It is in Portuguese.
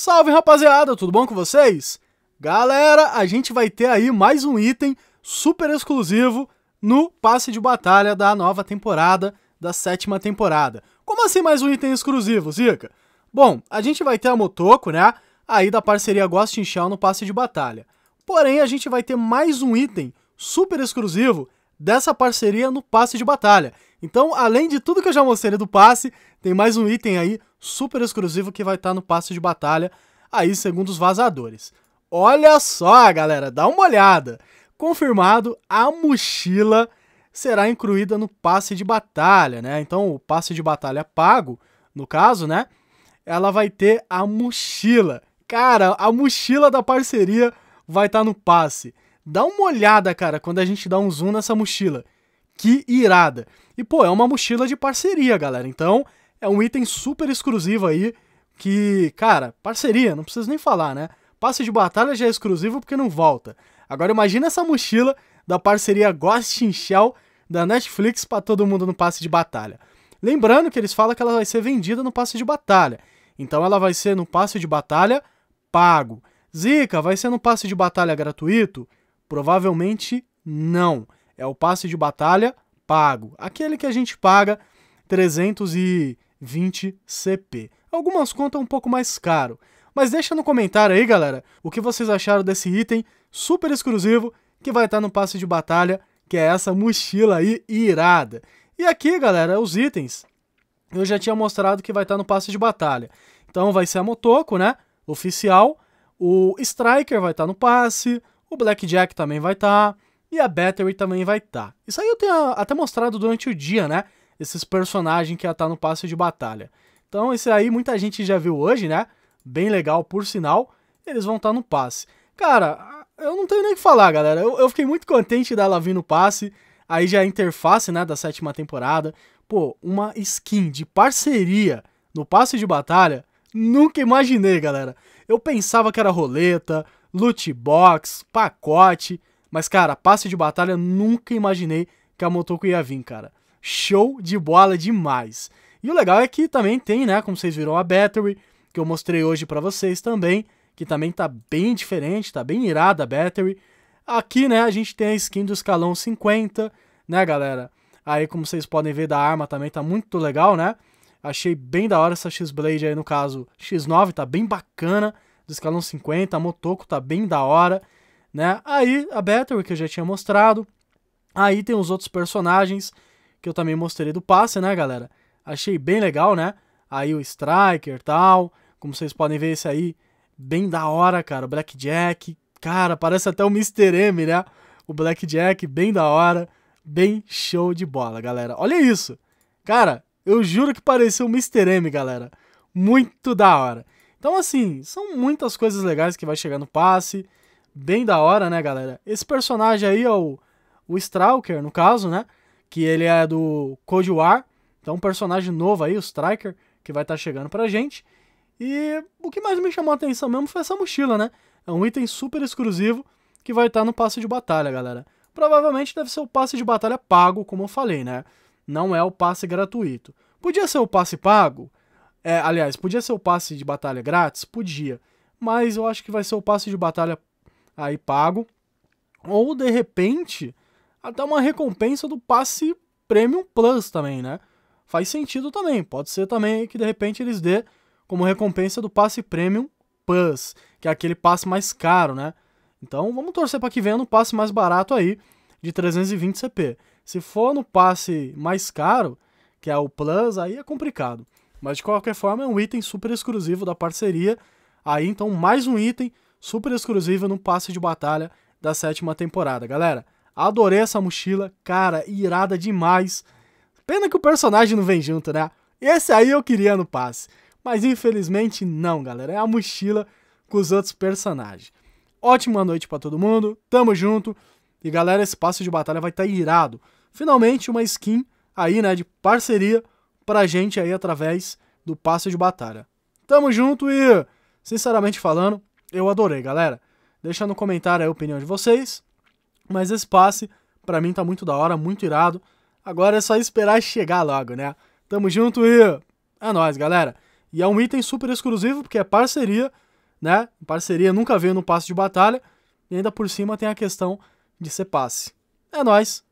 Salve rapaziada, tudo bom com vocês? Galera, a gente vai ter aí mais um item super exclusivo no passe de batalha da nova temporada, da sétima temporada. Como assim mais um item exclusivo, Zica? Bom, a gente vai ter a Motoko, né? Aí da parceria Ghost in Shell no passe de batalha. Porém, a gente vai ter mais um item super exclusivo dessa parceria no passe de batalha. Então, além de tudo que eu já mostrei do passe, tem mais um item aí super exclusivo que vai estar tá no passe de batalha, aí segundo os vazadores. Olha só, galera, dá uma olhada. Confirmado, a mochila será incluída no passe de batalha, né? Então, o passe de batalha pago, no caso, né? Ela vai ter a mochila. Cara, a mochila da parceria vai estar tá no passe. Dá uma olhada, cara, quando a gente dá um zoom nessa mochila. Que irada! E, pô, é uma mochila de parceria, galera. Então, é um item super exclusivo aí que, cara, parceria, não preciso nem falar, né? Passe de batalha já é exclusivo porque não volta. Agora imagina essa mochila da parceria Ghost in Shell da Netflix para todo mundo no passe de batalha. Lembrando que eles falam que ela vai ser vendida no passe de batalha. Então ela vai ser no passe de batalha pago. Zica, vai ser no passe de batalha gratuito? Provavelmente não. É o passe de batalha pago, aquele que a gente paga 320 CP. Algumas contas um pouco mais caro, mas deixa no comentário aí, galera, o que vocês acharam desse item super exclusivo que vai estar no passe de batalha, que é essa mochila aí irada. E aqui, galera, os itens eu já tinha mostrado que vai estar no passe de batalha. Então vai ser a Motoko, né? Oficial. O Striker vai estar no passe. O Blackjack também vai estar e a Battery também vai estar. Tá. Isso aí eu tenho até mostrado durante o dia, né? Esses personagens que ia estar tá no passe de batalha. Então esse aí muita gente já viu hoje, né? Bem legal, por sinal, eles vão estar tá no passe. Cara, eu não tenho nem o que falar, galera. Eu, eu fiquei muito contente dela vir no passe. Aí já é a interface, né, da sétima temporada. Pô, uma skin de parceria no passe de batalha, nunca imaginei, galera. Eu pensava que era roleta, loot box, pacote, mas, cara, passe de batalha, nunca imaginei que a Motoko ia vir, cara. Show de bola demais. E o legal é que também tem, né, como vocês viram, a Battery, que eu mostrei hoje para vocês também, que também tá bem diferente, tá bem irada a Battery. Aqui, né, a gente tem a skin do escalão 50, né, galera? Aí, como vocês podem ver, da arma também tá muito legal, né? Achei bem da hora essa X-Blade aí, no caso, X9, tá bem bacana, do escalão 50, a Motoko tá bem da hora né? Aí a Battery, que eu já tinha mostrado. Aí tem os outros personagens que eu também mostrei do passe, né, galera? Achei bem legal, né? Aí o Striker tal. Como vocês podem ver, esse aí, bem da hora, cara. O Blackjack. Cara, parece até o Mr. M, né? O Blackjack, bem da hora. Bem show de bola, galera. Olha isso. Cara, eu juro que pareceu o Mr. M, galera. Muito da hora. Então, assim, são muitas coisas legais que vai chegar no passe bem da hora, né, galera? Esse personagem aí é o, o Stalker, no caso, né? Que ele é do Code War. Então, um personagem novo aí, o Striker, que vai estar tá chegando pra gente. E o que mais me chamou a atenção mesmo foi essa mochila, né? É um item super exclusivo que vai estar tá no passe de batalha, galera. Provavelmente deve ser o passe de batalha pago, como eu falei, né? Não é o passe gratuito. Podia ser o passe pago? É, aliás, podia ser o passe de batalha grátis? Podia. Mas eu acho que vai ser o passe de batalha aí pago, ou de repente até uma recompensa do passe Premium Plus também, né? Faz sentido também, pode ser também que de repente eles dê como recompensa do passe Premium Plus, que é aquele passe mais caro, né? Então vamos torcer para que venha no passe mais barato aí, de 320 CP. Se for no passe mais caro, que é o Plus, aí é complicado. Mas de qualquer forma é um item super exclusivo da parceria. Aí então mais um item super exclusiva no passe de batalha da sétima temporada. Galera, adorei essa mochila, cara, irada demais. Pena que o personagem não vem junto, né? Esse aí eu queria no passe, mas infelizmente não, galera. É a mochila com os outros personagens. Ótima noite para todo mundo, tamo junto. E galera, esse passe de batalha vai estar tá irado. Finalmente uma skin aí, né, de parceria pra gente aí através do passe de batalha. Tamo junto e, sinceramente falando, eu adorei, galera. Deixa no comentário a opinião de vocês. Mas esse passe, pra mim, tá muito da hora, muito irado. Agora é só esperar chegar logo, né? Tamo junto e é nóis, galera. E é um item super exclusivo, porque é parceria, né? Parceria nunca veio no passe de batalha. E ainda por cima tem a questão de ser passe. É nóis.